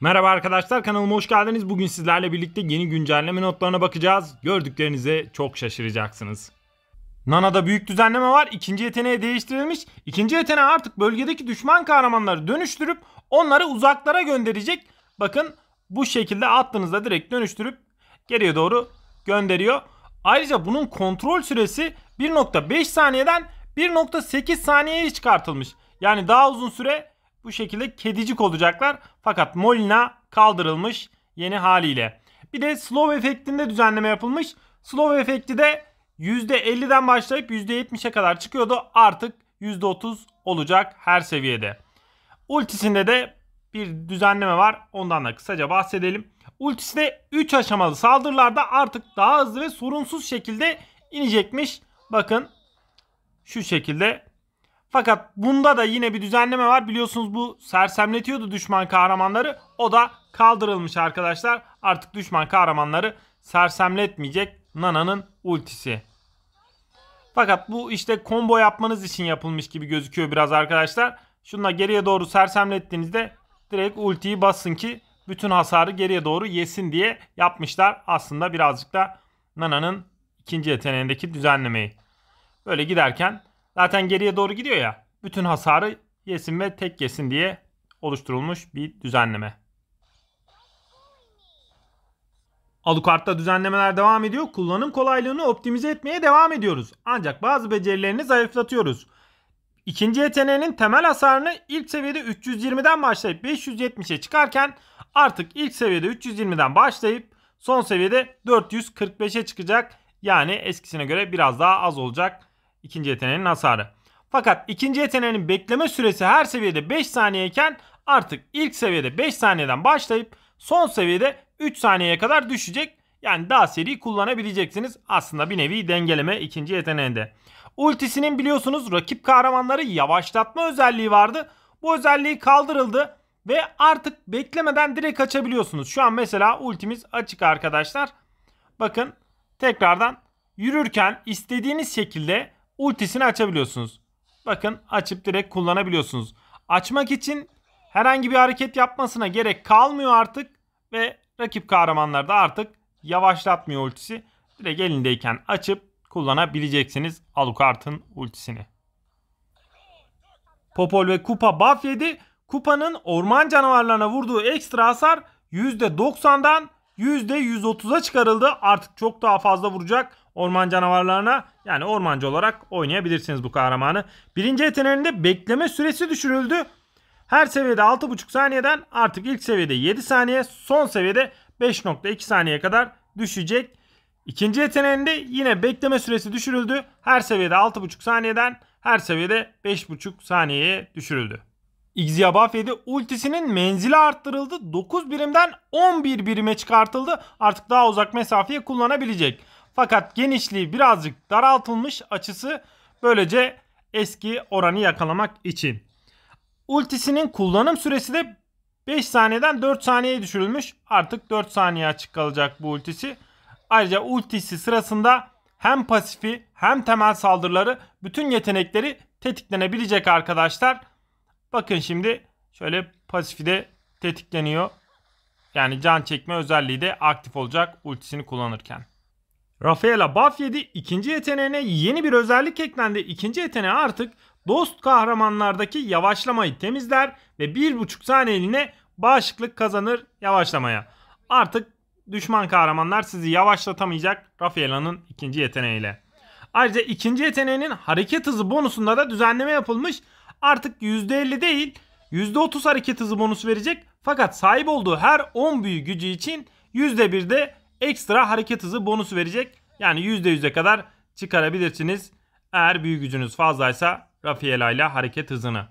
Merhaba arkadaşlar kanalıma hoş geldiniz. Bugün sizlerle birlikte yeni güncelleme notlarına bakacağız. Gördüklerinize çok şaşıracaksınız. Nana'da büyük düzenleme var. İkinci yeteneğe değiştirilmiş. İkinci yeteneği artık bölgedeki düşman kahramanları dönüştürüp onları uzaklara gönderecek. Bakın bu şekilde attığınızda direkt dönüştürüp geriye doğru gönderiyor. Ayrıca bunun kontrol süresi 1.5 saniyeden 1.8 saniyeye çıkartılmış. Yani daha uzun süre bu şekilde kedicik olacaklar. Fakat Molina kaldırılmış yeni haliyle. Bir de slow efektinde düzenleme yapılmış. Slow efekti de %50'den başlayıp %70'e kadar çıkıyordu. Artık %30 olacak her seviyede. Ultisinde de bir düzenleme var. Ondan da kısaca bahsedelim. de 3 aşamalı saldırılarda artık daha hızlı ve sorunsuz şekilde inecekmiş. Bakın şu şekilde fakat bunda da yine bir düzenleme var. Biliyorsunuz bu sersemletiyordu düşman kahramanları. O da kaldırılmış arkadaşlar. Artık düşman kahramanları sersemletmeyecek Nana'nın ultisi. Fakat bu işte combo yapmanız için yapılmış gibi gözüküyor biraz arkadaşlar. Şununla geriye doğru sersemlettiğinizde direkt ultiyi bassın ki bütün hasarı geriye doğru yesin diye yapmışlar. Aslında birazcık da Nana'nın ikinci yeteneğindeki düzenlemeyi. Böyle giderken Zaten geriye doğru gidiyor ya. Bütün hasarı yesin ve tek yesin diye oluşturulmuş bir düzenleme. Alucard'da düzenlemeler devam ediyor. Kullanım kolaylığını optimize etmeye devam ediyoruz. Ancak bazı becerilerini zayıflatıyoruz. İkinci yeteneğinin temel hasarını ilk seviyede 320'den başlayıp 570'e çıkarken artık ilk seviyede 320'den başlayıp son seviyede 445'e çıkacak. Yani eskisine göre biraz daha az olacak. İkinci yeteneğinin hasarı. Fakat ikinci yeteneğinin bekleme süresi her seviyede 5 saniyeyken artık ilk seviyede 5 saniyeden başlayıp son seviyede 3 saniyeye kadar düşecek. Yani daha seri kullanabileceksiniz. Aslında bir nevi dengeleme ikinci yeteneğinde. Ultisinin biliyorsunuz rakip kahramanları yavaşlatma özelliği vardı. Bu özelliği kaldırıldı ve artık beklemeden direkt açabiliyorsunuz. Şu an mesela ultimiz açık arkadaşlar. Bakın tekrardan yürürken istediğiniz şekilde ultisini açabiliyorsunuz. Bakın açıp direkt kullanabiliyorsunuz. Açmak için herhangi bir hareket yapmasına gerek kalmıyor artık ve rakip kahramanlar da artık yavaşlatmıyor ultisi. Direkt elindeyken açıp kullanabileceksiniz Alucard'ın ultisini. Popol ve Kupa buff yedi. Kupa'nın orman canavarlarına vurduğu ekstra hasar %90'dan %130'a çıkarıldı. Artık çok daha fazla vuracak orman canavarlarına. Yani ormancı olarak oynayabilirsiniz bu kahramanı. Birinci yeteneğinde bekleme süresi düşürüldü. Her seviyede 6.5 saniyeden artık ilk seviyede 7 saniye son seviyede 5.2 saniye kadar düşecek. İkinci yeteneğinde yine bekleme süresi düşürüldü. Her seviyede 6.5 saniyeden her seviyede 5.5 saniyeye düşürüldü. Ixiabafe'de ultisinin menzili arttırıldı. 9 birimden 11 birime çıkartıldı. Artık daha uzak mesafeye kullanabilecek. Fakat genişliği birazcık daraltılmış açısı böylece eski oranı yakalamak için. Ultisinin kullanım süresi de 5 saniyeden 4 saniyeye düşürülmüş. Artık 4 saniye açık kalacak bu ultisi. Ayrıca ultisi sırasında hem pasifi hem temel saldırıları bütün yetenekleri tetiklenebilecek arkadaşlar. Bakın şimdi şöyle pasifi de tetikleniyor. Yani can çekme özelliği de aktif olacak ultisini kullanırken. Rafaela buff yedi. İkinci yeteneğine yeni bir özellik eklendi. İkinci yeteneği artık dost kahramanlardaki yavaşlamayı temizler ve 1.5 saniyeliğine bağışıklık kazanır yavaşlamaya. Artık düşman kahramanlar sizi yavaşlatamayacak Rafaela'nın ikinci yeteneğiyle. Ayrıca ikinci yeteneğinin hareket hızı bonusunda da düzenleme yapılmış. Artık %50 değil %30 hareket hızı bonus verecek. Fakat sahip olduğu her 10 büyü gücü için de ekstra hareket hızı bonusu verecek. Yani %100'e kadar çıkarabilirsiniz. Eğer büyü gücünüz fazlaysa Rafaela ile hareket hızını.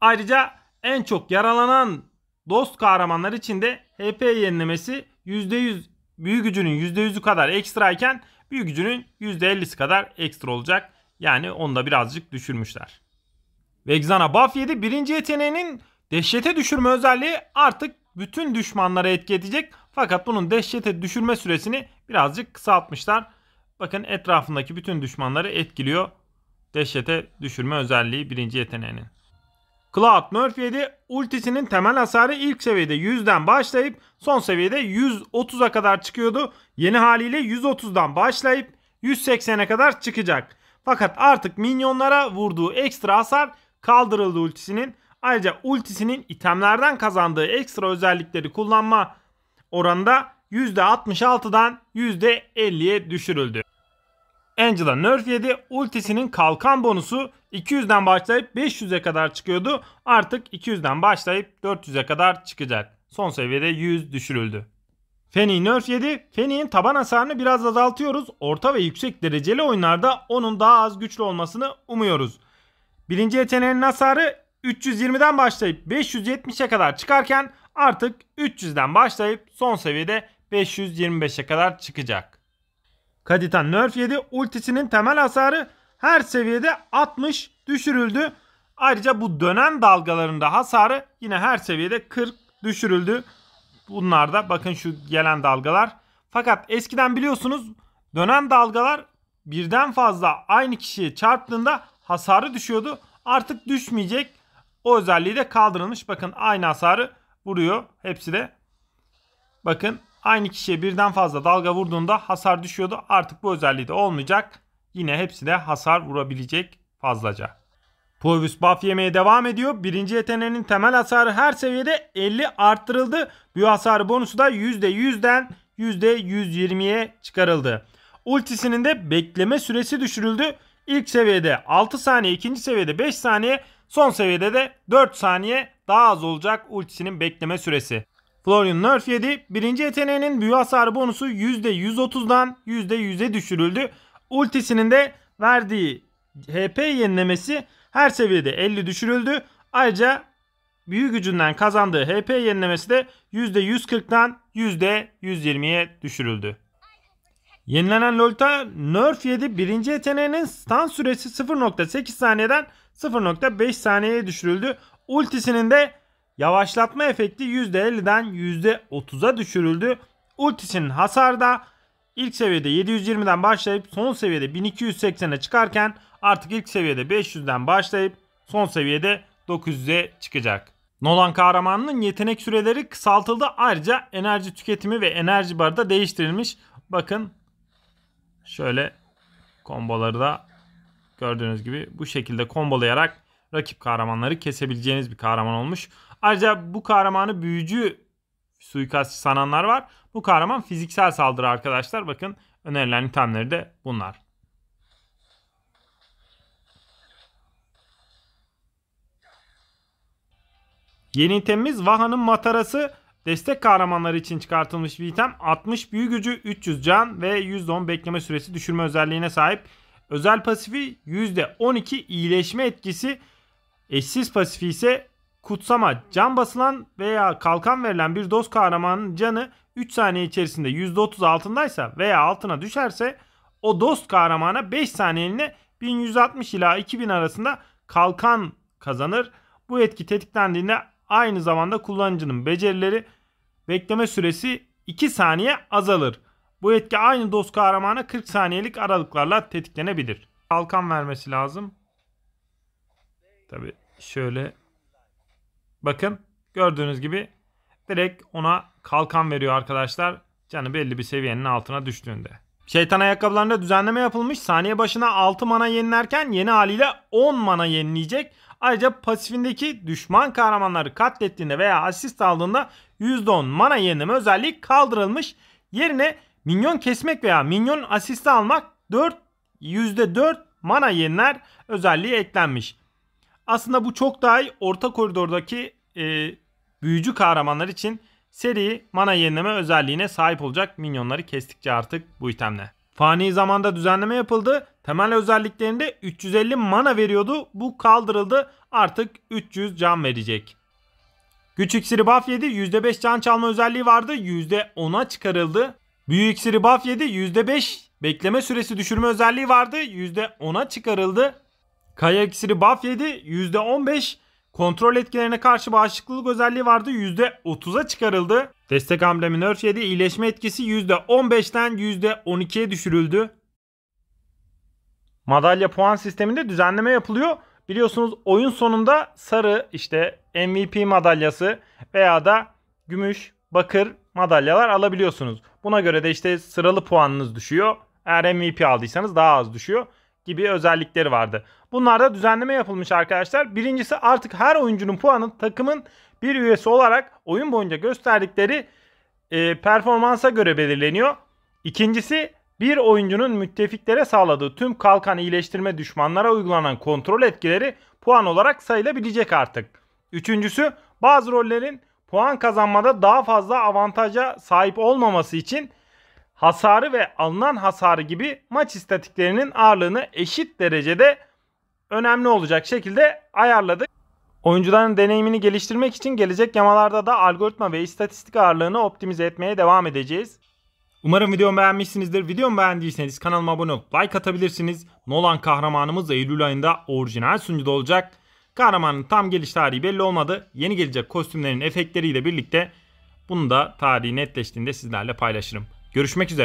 Ayrıca en çok yaralanan dost kahramanlar için de HP yenilemesi %100 büyü gücünün %100'ü kadar ekstra iken büyü gücünün %50'si kadar ekstra olacak. Yani onu da birazcık düşürmüşler. Vexana buff 7 birinci yeteneğinin dehşete düşürme özelliği artık bütün düşmanlara etki edecek. Fakat bunun dehşete düşürme süresini birazcık kısaltmışlar. Bakın etrafındaki bütün düşmanları etkiliyor. Dehşete düşürme özelliği birinci yeteneğinin. Cloud Murphy 7 ultisinin temel hasarı ilk seviyede 100'den başlayıp son seviyede 130'a kadar çıkıyordu. Yeni haliyle 130'dan başlayıp 180'e kadar çıkacak. Fakat artık minyonlara vurduğu ekstra hasar kaldırıldı ultisinin. Ayrıca ultisinin itemlerden kazandığı ekstra özellikleri kullanma oranda %66'dan %50'ye düşürüldü. Angela Nerfy'de ultisinin kalkan bonusu 200'den başlayıp 500'e kadar çıkıyordu. Artık 200'den başlayıp 400'e kadar çıkacak. Son seviyede 100 düşürüldü. Fanny nerf yedi. Fanny'in taban hasarını biraz azaltıyoruz. Orta ve yüksek dereceli oyunlarda onun daha az güçlü olmasını umuyoruz. Birinci yeteneğinin hasarı 320'den başlayıp 570'e kadar çıkarken artık 300'den başlayıp son seviyede 525'e kadar çıkacak. Kaditan Nerf 7 ultisinin temel hasarı her seviyede 60 düşürüldü. Ayrıca bu dönen dalgalarında hasarı yine her seviyede 40 düşürüldü. Bunlar da bakın şu gelen dalgalar. Fakat eskiden biliyorsunuz dönen dalgalar birden fazla aynı kişiye çarptığında hasarı düşüyordu. Artık düşmeyecek. O özelliği de kaldırılmış. Bakın aynı hasarı vuruyor. Hepsi de bakın aynı kişiye birden fazla dalga vurduğunda hasar düşüyordu. Artık bu özelliği de olmayacak. Yine hepsi de hasar vurabilecek fazlaca. Poivus buff yemeye devam ediyor. Birinci yeteneğinin temel hasarı her seviyede 50 arttırıldı. Büyü hasarı bonusu da %100'den %120'ye çıkarıldı. Ultisinin de bekleme süresi düşürüldü. İlk seviyede 6 saniye, ikinci seviyede 5 saniye, son seviyede de 4 saniye daha az olacak ultisinin bekleme süresi. Florian Nerf yedi. Birinci yeteneğinin büyü hasarı bonusu %130'dan %100'e düşürüldü. Ultisinin de verdiği HP yenilemesi her seviyede 50 düşürüldü. Ayrıca büyü gücünden kazandığı HP yenilemesi de %140'dan %120'ye düşürüldü. Yenilenen Lolita Nerf 7 birinci yeteneğinin stun süresi 0.8 saniyeden 0.5 saniyeye düşürüldü. Ultisinin de yavaşlatma efekti %50'den %30'a düşürüldü. Ultisinin hasarda ilk seviyede 720'den başlayıp son seviyede 1280'e çıkarken artık ilk seviyede 500'den başlayıp son seviyede 900'e çıkacak. Nolan kahramanının yetenek süreleri kısaltıldı. Ayrıca enerji tüketimi ve enerji barı da değiştirilmiş. Bakın şöyle komboları da gördüğünüz gibi bu şekilde kombolayarak rakip kahramanları kesebileceğiniz bir kahraman olmuş. Ayrıca bu kahramanı büyücü suikastçı sananlar var. Bu kahraman fiziksel saldırı arkadaşlar. Bakın önerilen itemleri de bunlar. Yeni itemimiz Vaha'nın matarası. Destek kahramanları için çıkartılmış bir item. 60 büyü gücü, 300 can ve %10 bekleme süresi düşürme özelliğine sahip. Özel pasifi %12 iyileşme etkisi Eşsiz pasifi ise kutsama can basılan veya kalkan verilen bir dost kahramanın canı 3 saniye içerisinde %30 altındaysa veya altına düşerse o dost kahramana 5 saniyeliğine 1160 ila 2000 arasında kalkan kazanır. Bu etki tetiklendiğinde aynı zamanda kullanıcının becerileri bekleme süresi 2 saniye azalır. Bu etki aynı dost kahramana 40 saniyelik aralıklarla tetiklenebilir. Kalkan vermesi lazım. Tabi şöyle bakın gördüğünüz gibi direkt ona kalkan veriyor arkadaşlar. Canı belli bir seviyenin altına düştüğünde. Şeytan ayakkabılarında düzenleme yapılmış. Saniye başına 6 mana yenilerken yeni haliyle 10 mana yenileyecek. Ayrıca pasifindeki düşman kahramanları katlettiğinde veya asist aldığında %10 mana yenileme özelliği kaldırılmış. Yerine minyon kesmek veya minyon asisti almak 4 %4 mana yeniler özelliği eklenmiş. Aslında bu çok daha iyi. Orta koridordaki e, büyücü kahramanlar için seri mana yenileme özelliğine sahip olacak minyonları kestikçe artık bu itemle. Fani zamanda düzenleme yapıldı. Temel özelliklerinde 350 mana veriyordu. Bu kaldırıldı. Artık 300 can verecek. Güç iksiri buff yedi. %5 can çalma özelliği vardı. %10'a çıkarıldı. Büyü iksiri buff yedi. %5 bekleme süresi düşürme özelliği vardı. %10'a çıkarıldı. Kaya iksiri buff yedi. %15 kontrol etkilerine karşı bağışıklılık özelliği vardı. %30'a çıkarıldı. Destek amblemi nerf yedi. İyileşme etkisi %15'ten %12'ye düşürüldü. Madalya puan sisteminde düzenleme yapılıyor. Biliyorsunuz oyun sonunda sarı işte MVP madalyası veya da gümüş, bakır madalyalar alabiliyorsunuz. Buna göre de işte sıralı puanınız düşüyor. Eğer MVP aldıysanız daha az düşüyor gibi özellikleri vardı. Bunlarda düzenleme yapılmış arkadaşlar. Birincisi artık her oyuncunun puanı takımın bir üyesi olarak oyun boyunca gösterdikleri e, performansa göre belirleniyor. İkincisi bir oyuncunun müttefiklere sağladığı tüm kalkan iyileştirme düşmanlara uygulanan kontrol etkileri puan olarak sayılabilecek artık. Üçüncüsü bazı rollerin puan kazanmada daha fazla avantaja sahip olmaması için hasarı ve alınan hasarı gibi maç istatiklerinin ağırlığını eşit derecede önemli olacak şekilde ayarladık. Oyuncuların deneyimini geliştirmek için gelecek yamalarda da algoritma ve istatistik ağırlığını optimize etmeye devam edeceğiz. Umarım videomu beğenmişsinizdir. Videomu beğendiyseniz kanalıma abone olup like atabilirsiniz. Nolan kahramanımız Eylül ayında orijinal sunucuda olacak. Kahramanın tam geliş tarihi belli olmadı. Yeni gelecek kostümlerin efektleriyle birlikte bunu da tarihi netleştiğinde sizlerle paylaşırım. Görüşmek üzere.